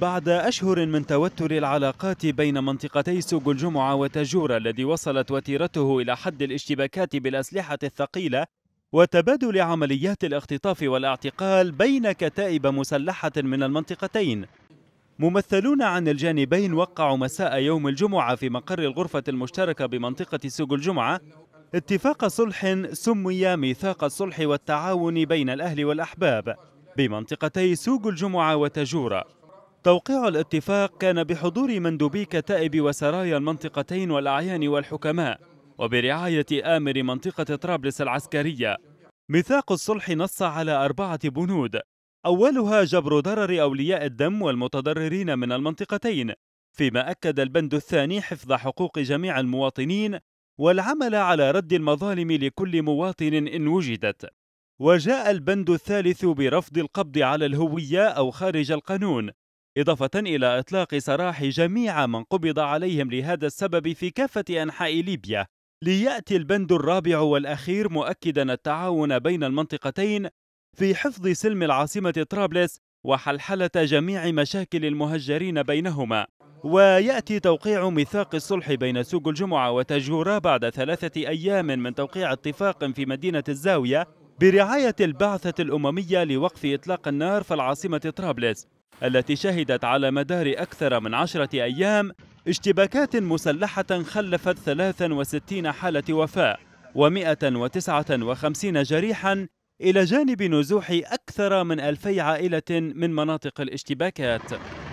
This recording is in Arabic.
بعد أشهر من توتر العلاقات بين منطقتي سوق الجمعة وتجورة الذي وصلت وتيرته إلى حد الاشتباكات بالأسلحة الثقيلة وتبادل عمليات الاختطاف والاعتقال بين كتائب مسلحة من المنطقتين ممثلون عن الجانبين وقعوا مساء يوم الجمعة في مقر الغرفة المشتركة بمنطقة سوق الجمعة اتفاق صلح سمي ميثاق الصلح والتعاون بين الأهل والأحباب بمنطقتي سوق الجمعة وتجورة توقيع الاتفاق كان بحضور مندوبي كتائب وسرايا المنطقتين والأعيان والحكماء وبرعاية آمر منطقة طرابلس العسكرية ميثاق الصلح نص على أربعة بنود أولها جبر ضرر أولياء الدم والمتضررين من المنطقتين فيما أكد البند الثاني حفظ حقوق جميع المواطنين والعمل على رد المظالم لكل مواطن إن وجدت وجاء البند الثالث برفض القبض على الهوية أو خارج القانون إضافة إلى إطلاق سراح جميع من قبض عليهم لهذا السبب في كافة أنحاء ليبيا ليأتي البند الرابع والأخير مؤكدا التعاون بين المنطقتين في حفظ سلم العاصمة طرابلس وحلحلة جميع مشاكل المهجرين بينهما ويأتي توقيع ميثاق الصلح بين سوق الجمعة وتجورا بعد ثلاثة أيام من توقيع اتفاق في مدينة الزاوية برعاية البعثة الأممية لوقف إطلاق النار في العاصمة طرابلس التي شهدت على مدار أكثر من عشرة أيام اشتباكات مسلحة خلفت 63 حالة وفاة و159 جريحا إلى جانب نزوح أكثر من ألفي عائلة من مناطق الاشتباكات